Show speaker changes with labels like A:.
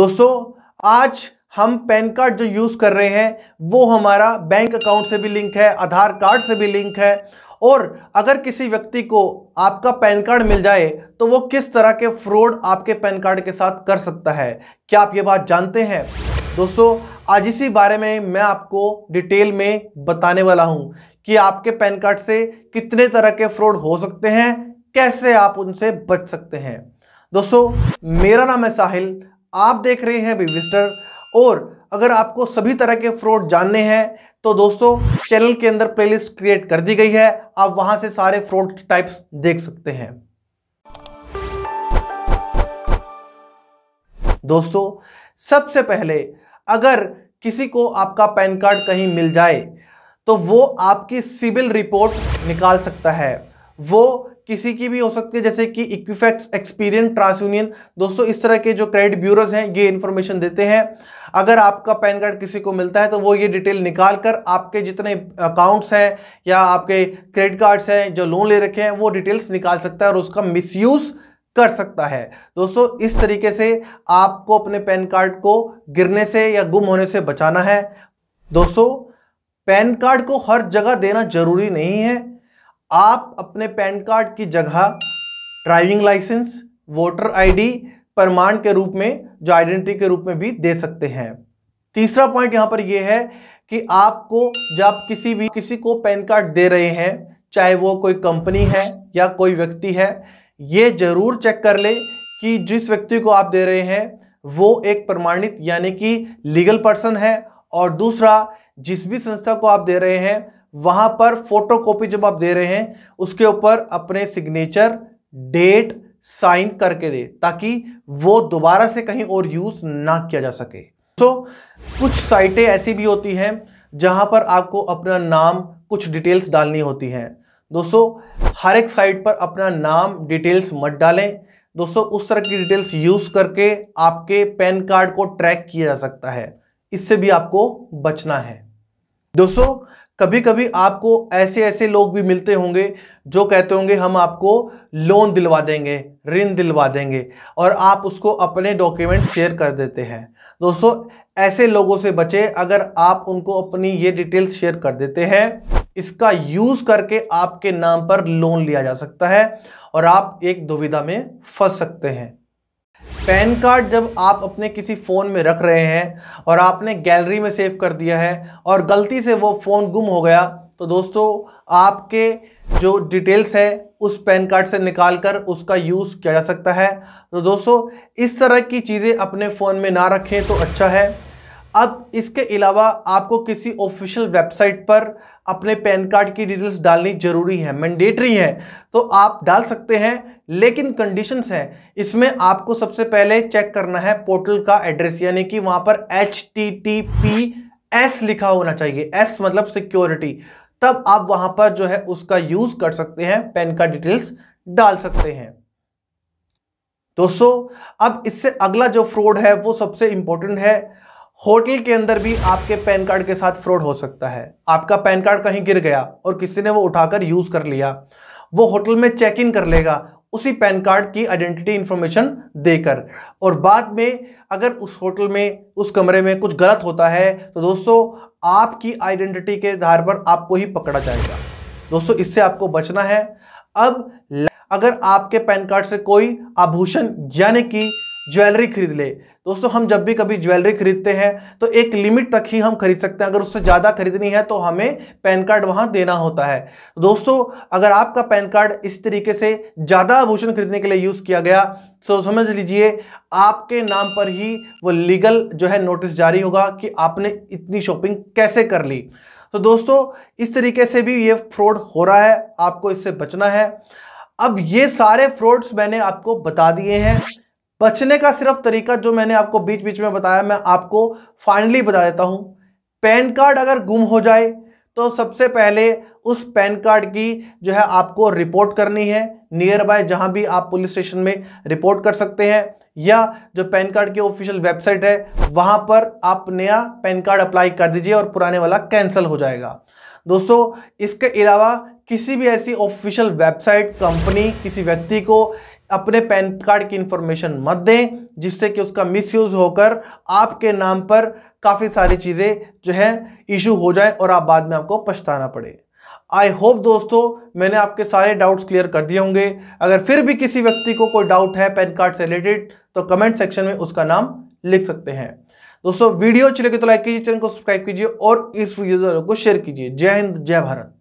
A: दोस्तों आज हम पैन कार्ड जो यूज़ कर रहे हैं वो हमारा बैंक अकाउंट से भी लिंक है आधार कार्ड से भी लिंक है और अगर किसी व्यक्ति को आपका पैन कार्ड मिल जाए तो वो किस तरह के फ्रॉड आपके पैन कार्ड के साथ कर सकता है क्या आप ये बात जानते हैं दोस्तों आज इसी बारे में मैं आपको डिटेल में बताने वाला हूं कि आपके पैन कार्ड से कितने तरह के फ्रॉड हो सकते हैं कैसे आप उनसे बच सकते हैं दोस्तों मेरा नाम है साहिल आप देख रहे हैं बिविस्टर और अगर आपको सभी तरह के फ्रॉड जानने हैं तो दोस्तों चैनल के अंदर प्लेलिस्ट क्रिएट कर दी गई है आप वहां से सारे फ्रॉड टाइप्स देख सकते हैं दोस्तों सबसे पहले अगर किसी को आपका पैन कार्ड कहीं मिल जाए तो वो आपकी सिविल रिपोर्ट निकाल सकता है वो किसी की भी हो सकती है जैसे कि इक्विफैक्स एक्सपीरियन ट्रांस यूनियन दोस्तों इस तरह के जो क्रेडिट ब्यूरोज हैं ये इन्फॉर्मेशन देते हैं अगर आपका पैन कार्ड किसी को मिलता है तो वो ये डिटेल निकाल कर आपके जितने अकाउंट्स हैं या आपके क्रेडिट कार्ड्स हैं जो लोन ले रखे हैं वो डिटेल्स निकाल सकता है और उसका मिस कर सकता है दोस्तों इस तरीके से आपको अपने पैन कार्ड को गिरने से या गुम होने से बचाना है दोस्तों पैन कार्ड को हर जगह देना जरूरी नहीं है आप अपने पैन कार्ड की जगह ड्राइविंग लाइसेंस वोटर आईडी प्रमाण के रूप में जो आइडेंटिटी के रूप में भी दे सकते हैं तीसरा पॉइंट यहाँ पर यह है कि आपको जब आप किसी भी किसी को पैन कार्ड दे रहे हैं चाहे वो कोई कंपनी है या कोई व्यक्ति है ये जरूर चेक कर ले कि जिस व्यक्ति को आप दे रहे हैं वो एक प्रमाणित यानी कि लीगल पर्सन है और दूसरा जिस भी संस्था को आप दे रहे हैं वहां पर फोटोकॉपी जब आप दे रहे हैं उसके ऊपर अपने सिग्नेचर डेट साइन करके दे ताकि वो दोबारा से कहीं और यूज ना किया जा सके तो कुछ साइटें ऐसी भी होती हैं जहां पर आपको अपना नाम कुछ डिटेल्स डालनी होती हैं दोस्तों हर एक साइट पर अपना नाम डिटेल्स मत डालें दोस्तों उस तरह की डिटेल्स यूज करके आपके पैन कार्ड को ट्रैक किया जा सकता है इससे भी आपको बचना है दोस्तों कभी कभी आपको ऐसे ऐसे लोग भी मिलते होंगे जो कहते होंगे हम आपको लोन दिलवा देंगे ऋण दिलवा देंगे और आप उसको अपने डॉक्यूमेंट शेयर कर देते हैं दोस्तों ऐसे लोगों से बचें अगर आप उनको अपनी ये डिटेल्स शेयर कर देते हैं इसका यूज़ करके आपके नाम पर लोन लिया जा सकता है और आप एक दुविधा में फंस सकते हैं पैन कार्ड जब आप अपने किसी फ़ोन में रख रहे हैं और आपने गैलरी में सेव कर दिया है और गलती से वो फ़ोन गुम हो गया तो दोस्तों आपके जो डिटेल्स है उस पैन कार्ड से निकाल कर उसका यूज़ किया जा सकता है तो दोस्तों इस तरह की चीज़ें अपने फ़ोन में ना रखें तो अच्छा है अब इसके अलावा आपको किसी ऑफिशियल वेबसाइट पर अपने पैन कार्ड की डिटेल्स डालनी जरूरी है मैंडेटरी है तो आप डाल सकते हैं लेकिन कंडीशंस हैं इसमें आपको सबसे पहले चेक करना है पोर्टल का एड्रेस यानी कि वहां पर H T T P S लिखा होना चाहिए एस मतलब सिक्योरिटी तब आप वहां पर जो है उसका यूज कर सकते हैं पैन कार्ड डिटेल्स डाल सकते हैं दोस्तों अब इससे अगला जो फ्रॉड है वो सबसे इंपॉर्टेंट है होटल के अंदर भी आपके पैन कार्ड के साथ फ्रॉड हो सकता है आपका पैन कार्ड कहीं गिर गया और किसी ने वो उठाकर यूज कर लिया वो होटल में चेक इन कर लेगा उसी पैन कार्ड की आइडेंटिटी इन्फॉर्मेशन देकर और बाद में अगर उस होटल में उस कमरे में कुछ गलत होता है तो दोस्तों आपकी आइडेंटिटी के आधार पर आपको ही पकड़ा जाएगा दोस्तों इससे आपको बचना है अब अगर आपके पैन कार्ड से कोई आभूषण यानी कि ज्वेलरी खरीद ले दोस्तों हम जब भी कभी ज्वेलरी खरीदते हैं तो एक लिमिट तक ही हम खरीद सकते हैं अगर उससे ज़्यादा खरीदनी है तो हमें पैन कार्ड वहाँ देना होता है दोस्तों अगर आपका पैन कार्ड इस तरीके से ज़्यादा आभूषण खरीदने के लिए यूज़ किया गया तो समझ लीजिए आपके नाम पर ही वो लीगल जो है नोटिस जारी होगा कि आपने इतनी शॉपिंग कैसे कर ली तो दोस्तों इस तरीके से भी ये फ्रॉड हो रहा है आपको इससे बचना है अब ये सारे फ्रॉड्स मैंने आपको बता दिए हैं बचने का सिर्फ तरीका जो मैंने आपको बीच बीच में बताया मैं आपको फाइनली बता देता हूँ पैन कार्ड अगर गुम हो जाए तो सबसे पहले उस पैन कार्ड की जो है आपको रिपोर्ट करनी है नियर बाय जहाँ भी आप पुलिस स्टेशन में रिपोर्ट कर सकते हैं या जो पैन कार्ड की ऑफिशियल वेबसाइट है वहाँ पर आप नया पैन कार्ड अप्लाई कर दीजिए और पुराने वाला कैंसिल हो जाएगा दोस्तों इसके अलावा किसी भी ऐसी ऑफिशियल वेबसाइट कंपनी किसी व्यक्ति को अपने पैन कार्ड की इंफॉर्मेशन मत दें जिससे कि उसका मिसयूज़ होकर आपके नाम पर काफ़ी सारी चीज़ें जो है इशू हो जाए और आप बाद में आपको पछताना पड़े आई होप दोस्तों मैंने आपके सारे डाउट्स क्लियर कर दिए होंगे अगर फिर भी किसी व्यक्ति को कोई डाउट है पैन कार्ड से रिलेटेड तो कमेंट सेक्शन में उसका नाम लिख सकते हैं दोस्तों वीडियो अच्छी लगे तो लाइक कीजिए चैनल को सब्सक्राइब कीजिए और इस वीडियो को शेयर कीजिए जय हिंद जय भारत